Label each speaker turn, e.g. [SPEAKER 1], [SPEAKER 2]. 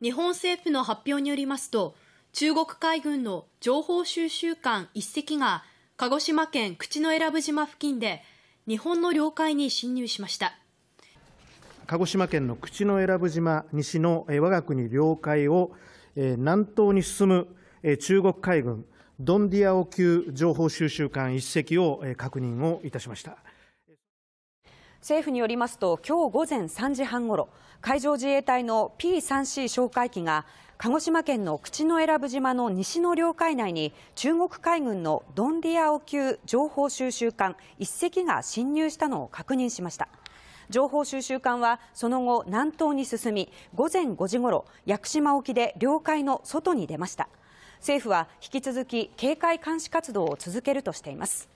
[SPEAKER 1] 日本政府の発表によりますと、中国海軍の情報収集艦1隻が鹿児島県口永良部島付近で日本の領海に
[SPEAKER 2] 侵入しました
[SPEAKER 3] 鹿児島県の口永良部島西の我が国領海を南東に進む中国海軍ドンディアオ級情報収集艦1隻を確認をいたしました。
[SPEAKER 4] 政府によりますと今日午前3時半ごろ海上自衛隊の P3C 哨戒機が鹿児島県の口永良部島の西の領海内に中国海軍のドン・ディアオ級情報収集艦1隻が侵入したのを確認しました情報収集艦はその後南東に進み午前5時ごろ屋久島沖で領海の外に出ました政府は引き続き警戒監視活動を続けるとしています